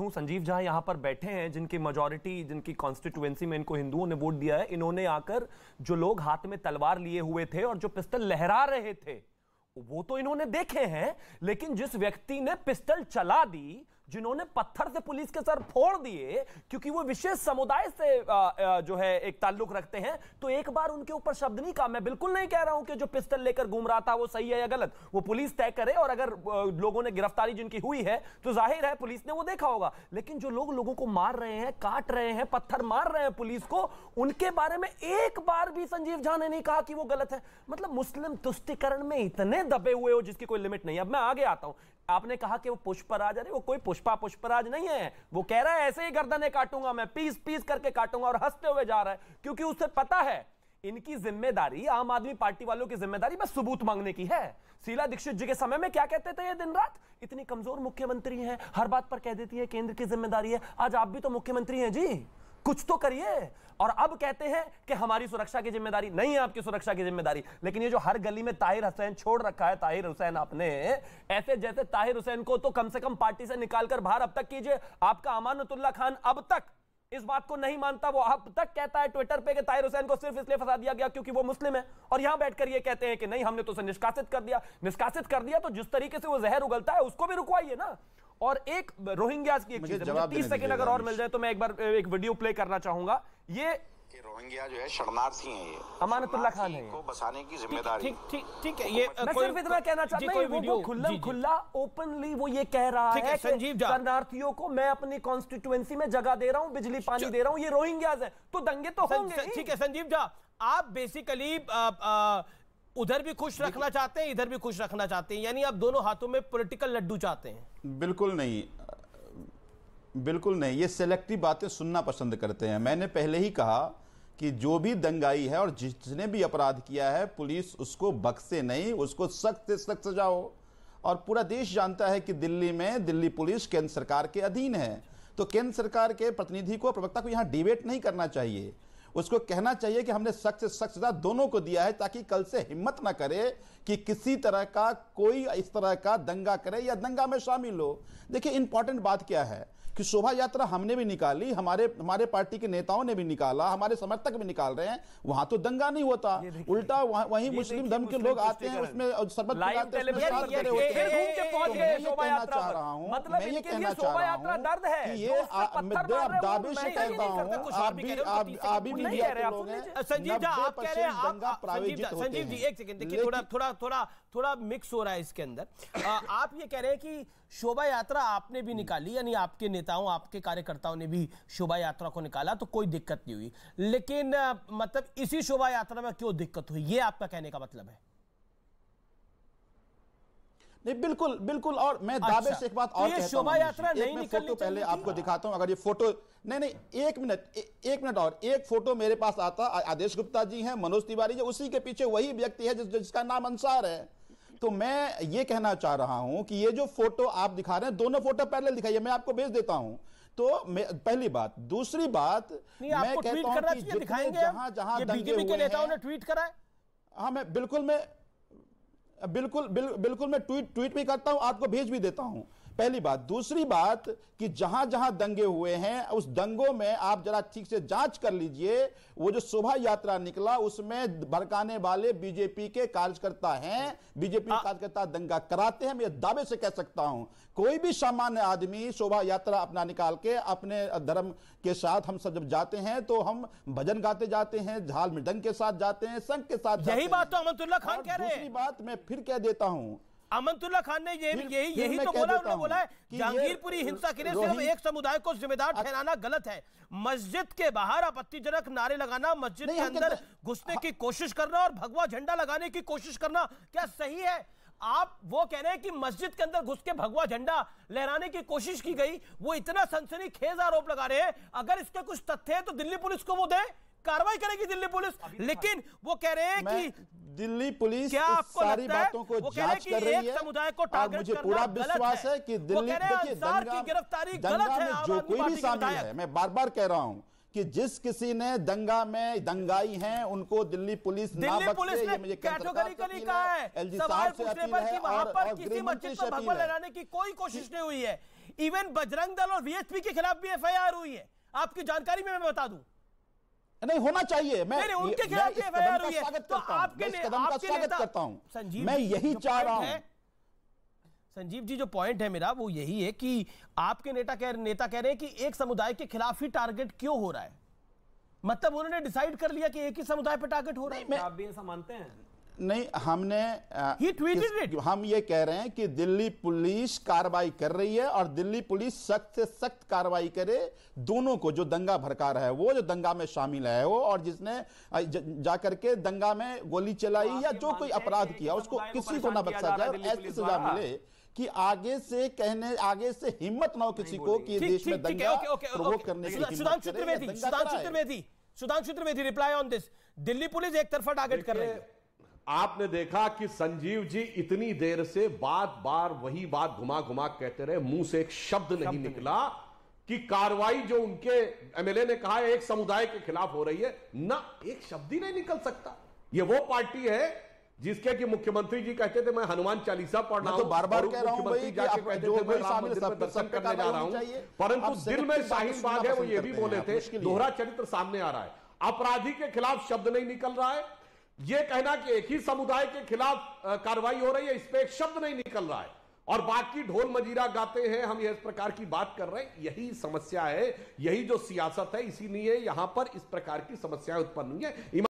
हूं संजीव झा यहाँ पर बैठे हैं जिनकी मेजोरिटी जिनकी कॉन्स्टिट्यूएंसी में इनको हिंदुओं ने वोट दिया है इन्होंने आकर जो लोग हाथ में तलवार लिए हुए थे और जो पिस्तल लहरा रहे थे वो तो इन्होंने देखे हैं लेकिन जिस व्यक्ति ने पिस्तल चला दी जिन्होंने पत्थर से पुलिस के सर फोड़ दिए क्योंकि वो विशेष समुदाय से जो है एक ताल्लुक रखते हैं तो एक बार उनके ऊपर शब्द नहीं कहा मैं बिल्कुल नहीं कह रहा हूं कि जो पिस्टल लेकर घूम रहा था वो सही है या गलत वो पुलिस तय करे और अगर लोगों ने गिरफ्तारी जिनकी हुई है तो जाहिर है पुलिस ने वो देखा होगा लेकिन जो लोग लोगों को मार रहे हैं काट रहे हैं पत्थर मार रहे हैं पुलिस को उनके बारे में एक बार भी संजीव झा ने नहीं कहा कि वो गलत है मतलब मुस्लिम तुष्टिकरण में इतने दबे हुए हो जिसकी कोई लिमिट नहीं अब मैं आगे आता हूं आपने कहा कि वो पुष्प पर आ जा अरे वो कोई पुष्प पुष्पा पुष्पराज नहीं है वो कह रहा है ऐसे ही गर्दने काटूंगा मैं पीस पीस करके काटूंगा और हंसते हुए जा रहा है क्योंकि उसे पता है इनकी जिम्मेदारी आम आदमी पार्टी वालों की जिम्मेदारी बस सबूत मांगने की है शीला दीक्षित जी के समय में क्या कहते थे ये दिन रात इतनी कमजोर मुख्यमंत्री हैं हर बात पर कह देती है केंद्र की जिम्मेदारी है आज आप भी तो मुख्यमंत्री हैं जी कुछ तो करिए और अब कहते हैं कि हमारी सुरक्षा की जिम्मेदारी नहीं है आपकी सुरक्षा की जिम्मेदारी लेकिन ये जो हर गली में ताहिर हुसैन छोड़ रखा है ताहिर हुसैन आपने ऐसे जैसे ताहिर हुसैन को तो कम से कम पार्टी से निकालकर बाहर अब तक कीजिए आपका अमानतुल्ला खान अब तक इस बात को नहीं मानता वो अब तक कहता है ट्विटर पे कि ताहिर हुसैन को सिर्फ इसलिए फंसा दिया गया क्योंकि वो मुस्लिम है और यहां बैठकर ये कहते हैं कि नहीं हमने तो उसे निष्कासित कर दिया निष्कासित कर दिया तो जिस तरीके से वो जहर उगलता है उसको भी रुकवाइए ना और एक रोहिंग्याज की एक चीज है तीस सेकंड अगर और मिल जाए तो मैं एक बार एक वीडियो प्ले करना चाहूंगा ये रोहिंग्या जो है शरणार्थी हैं ये अमानतुल्ला खान है को बसाने की जिम्मेदारी ठीक ठीक है तो ये मतलब मैं सिर्फ इतना कहना चाहता हूँ वो, वो खुल्ला खुल्ला ओपनली वो ये कह रहा है संजीव शरणार्थियों को मैं अपनी कॉन्स्टिट्युएंसी में जगह दे रहा हूँ बिजली पानी दे रहा हूँ ये रोहिंग्याज है तो दंगे तो होंगे ठीक है संजीव झा आप बेसिकली उधर भी खुश रखना चाहते हैं इधर भी खुश रखना चाहते हैं यानी आप दोनों हाथों में पॉलिटिकल लड्डू चाहते हैं बिल्कुल नहीं बिल्कुल नहीं ये सेलेक्टिव बातें सुनना पसंद करते हैं मैंने पहले ही कहा कि जो भी दंगाई है और जिसने भी अपराध किया है पुलिस उसको बक्से नहीं उसको सख्त से सख्त सजाओ और पूरा देश जानता है कि दिल्ली में दिल्ली पुलिस केंद्र सरकार के अधीन है तो केंद्र सरकार के प्रतिनिधि को प्रवक्ता को यहाँ डिबेट नहीं करना चाहिए उसको कहना चाहिए कि हमने सख्त सख्तता दोनों को दिया है ताकि कल से हिम्मत ना करे कि किसी तरह का कोई इस तरह का दंगा करे या दंगा में शामिल हो देखिए इंपॉर्टेंट बात क्या है कि शोभा यात्रा हमने भी निकाली हमारे हमारे पार्टी के नेताओं ने भी निकाला हमारे समर्थक भी निकाल रहे हैं वहां तो दंगा नहीं होता उल्टा वही वहीं मुस्लिम धर्म के लोग आते हैं उसमें शरबत तो मतलब दावे से कहता हूँ संजीव संजीव जी एक थोड़ा थोड़ा थोड़ा थोड़ा मिक्स हो रहा है इसके अंदर आप ये कह रहे हैं कि शोभा यात्रा आपने भी निकाली यानी आपके नेताओं आपके कार्यकर्ताओं ने भी शोभा यात्रा को निकाला तो कोई दिक्कत नहीं हुई लेकिन मतलब इसी शोभा यात्रा में क्यों दिक्कत हुई ये आपका कहने का मतलब है नहीं बिल्कुल बिल्कुल और मैं अच्छा। दावे से एक बात और तो शोभा यात्रा नहीं निकलनी पहले आपको दिखाता हूं अगर ये फोटो नहीं नहीं एक मिनट एक मिनट और एक फोटो मेरे पास आता आदेश गुप्ता जी हैं मनोज तिवारी जी उसी के पीछे वही व्यक्ति है जिस, जिसका नाम अंसार है तो मैं ये कहना चाह रहा हूं कि ये जो फोटो आप दिखा रहे हैं दोनों फोटो पहले दिखाइए मैं आपको भेज देता हूं तो पहली बात दूसरी बात मैं कहता हूं कि जहां जहां ट्वीट करा हाँ मैं बिल्कुल मैं बिल्कुल बिल, बिल्कुल मैं ट्वीट ट्वीट भी करता हूं आपको भेज भी देता हूं पहली बात दूसरी बात कि जहां जहां दंगे हुए हैं उस दंगों में आप जरा ठीक से जांच कर लीजिए वो जो शोभा यात्रा निकला उसमें भड़काने वाले बीजेपी के कार्यकर्ता हैं बीजेपी कार्यकर्ता दंगा कराते हैं मैं दावे से कह सकता हूं कोई भी सामान्य आदमी शोभा यात्रा अपना निकाल के अपने धर्म के साथ हम सब जब जाते हैं तो हम भजन गाते जाते हैं झाल मृदंग के साथ जाते हैं संघ के साथ यही बात तो अहमदुल्ला खान कह रहे हैं बात मैं फिर कह देता हूं अमंतुल्ला खान ने ये, यही यही तो बोला उन्होंने बोला है जहांगीरपुरी हिंसा के लिए सिर्फ एक समुदाय को जिम्मेदार ठहराना गलत है मस्जिद के बाहर आपत्तिजनक नारे लगाना मस्जिद के अंदर घुसने हाँ। की कोशिश करना और भगवा झंडा लगाने की कोशिश करना क्या सही है आप वो कह रहे हैं कि मस्जिद के अंदर घुस के भगवा झंडा लहराने की कोशिश की गई वो इतना सनसनीखेज आरोप लगा रहे हैं अगर इसके कुछ तथ्य है तो दिल्ली पुलिस को वो दे कार्रवाई करेगी दिल्ली पुलिस तो लेकिन वो कह रहे हैं कि दिल्ली पुलिस क्या आपको सारी लगता बातों को जांच कर रही है समुदाय को टारगेट मुझे पूरा विश्वास है कि दिल्ली देखिए दंगा गिरफ्तारी गलत है जो कोई भी शामिल है मैं बार बार कह रहा हूं कि जिस किसी ने दंगा में दंगाई है उनको दिल्ली पुलिस ना बख्शे ये मुझे कैटेगोरिकली कहा है एलजी साहब से अपील है और, और किसी मस्जिद पर भगवा लगाने की कोई कोशिश नहीं हुई है इवन बजरंग दल और वीएचपी के खिलाफ भी एफआईआर हुई है आपकी जानकारी में मैं बता दूं नहीं होना चाहिए मैं उनके खिलाफ हुई है तो आपके कदम आपके का स्वागत तो करता हूं संजीव मैं यही चाह रहा हूं संजीव जी जो पॉइंट है मेरा वो यही है कि आपके नेता कह नेता कह रहे हैं कि एक समुदाय के खिलाफ ही टारगेट क्यों हो रहा है मतलब उन्होंने डिसाइड कर लिया कि एक ही समुदाय पर टारगेट हो रहा है आप भी ऐसा मानते हैं नहीं हमने ये किस, हम ये कह रहे हैं कि दिल्ली पुलिस कार्रवाई कर रही है और दिल्ली पुलिस सख्त से सख्त कार्रवाई करे दोनों को जो दंगा भड़का रहा है वो जो दंगा में शामिल है वो और जिसने जाकर के दंगा में गोली चलाई तो या जो कोई अपराध किया उसको किसी को ना बख्शा जाए ऐसी सजा मिले कि आगे से कहने आगे से हिम्मत ना हो किसी को कि देश में दंगा प्रवोक करने की Sudhanshu Sudhanshu Chaturvedi Sudhanshu Chaturvedi reply on this Delhi police एक तरफा टारगेट कर रही है आपने देखा कि संजीव जी इतनी देर से बात बार वही बात घुमा घुमा कहते रहे मुंह से एक शब्द नहीं निकला कि कार्रवाई जो उनके एमएलए ने कहा एक समुदाय के खिलाफ हो रही है ना एक शब्द ही नहीं निकल सकता ये वो पार्टी है जिसके कि मुख्यमंत्री जी कहते थे मैं हनुमान चालीसा पढ़ रहा हूं तो बार बार कह रहा दर्शन करने जा रहा हूं परंतु दिल में शाहीन बाग है वो ये भी बोले थे दोहरा चरित्र सामने आ रहा है अपराधी के खिलाफ शब्द नहीं निकल रहा है यह कहना कि एक ही समुदाय के खिलाफ कार्रवाई हो रही है इस पर एक शब्द नहीं निकल रहा है और बाकी ढोल मजीरा गाते हैं हम इस प्रकार की बात कर रहे हैं यही समस्या है यही जो सियासत है इसीलिए यहां पर इस प्रकार की समस्याएं उत्पन्न हुई है